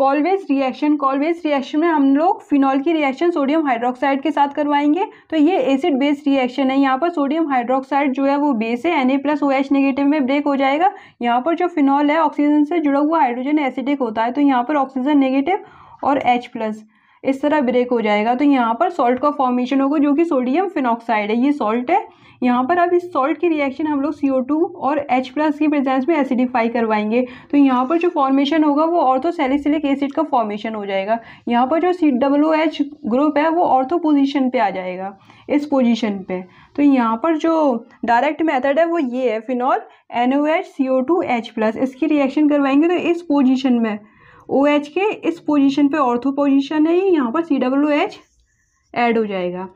कॉलवेज reaction कॉलवेज reaction में हम लोग फिनॉल की रिएक्शन सोडियम हाइड्रोक्साइड के साथ करवाएंगे तो ये एसिड बेस रिएक्शन है यहाँ पर सोडियम हाइड्रोक्साइड जो है वो बेस है N A plus O H negative में ब्रेक हो जाएगा यहाँ पर जो फिनॉल है ऑक्सीजन से जुड़ा हुआ हाइड्रोजन एसिडिक होता है तो यहाँ पर ऑक्सीजन नेगेटिव और एच प्लस इस तरह ब्रेक हो जाएगा तो यहाँ पर सॉल्ट का फॉर्मेशन होगा जो कि सोडियम फिनॉक्साइड है ये सॉल्ट है यहाँ पर अब इस सॉल्ट की रिएक्शन हम लोग सी और एच प्लस की प्रेजेंस में एसिडिफाई करवाएंगे तो यहाँ पर जो फॉर्मेशन होगा वो ऑर्थोसेलिसिलिक एसिड का फॉर्मेशन हो जाएगा यहाँ पर जो सी डब्लो एच ग्रुप है वो ऑर्थो पोजिशन पर आ जाएगा इस पोजिशन पर तो यहाँ पर जो डायरेक्ट मेथड है वो ये है phenol N O H C O two H plus इसकी रिएक्शन करवाएंगे तो इस पोजिशन में ओ OH के इस पोजीशन पे ऑर्थो पोजीशन है यहाँ पर सी डब्ल्यू एच ऐड हो जाएगा